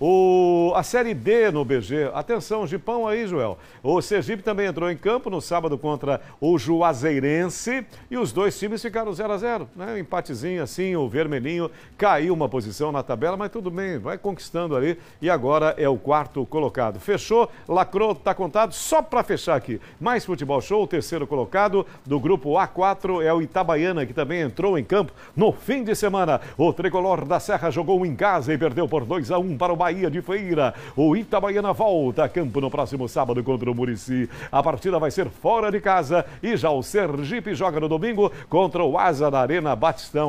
O, a Série D no BG. Atenção, Gipão aí, Joel. O Sergipe também entrou em campo no sábado contra o Juazeirense e os dois times ficaram 0 a 0 né? Um empatezinho assim, o vermelhinho caiu uma posição na tabela, mas tudo bem, vai conquistando ali e agora é o quarto colocado. Fechou, lacrou, tá contado. Só para fechar aqui, mais futebol show, o terceiro colocado do grupo A4 é o Itabaiana, que também entrou em campo no fim de semana. O tricolor da Serra jogou em casa e perdeu por 2 a 1 para o Bahia. Bahia de Feira. O Itabaiana volta a campo no próximo sábado contra o Murici. A partida vai ser fora de casa e já o Sergipe joga no domingo contra o Asa da Arena Batistão.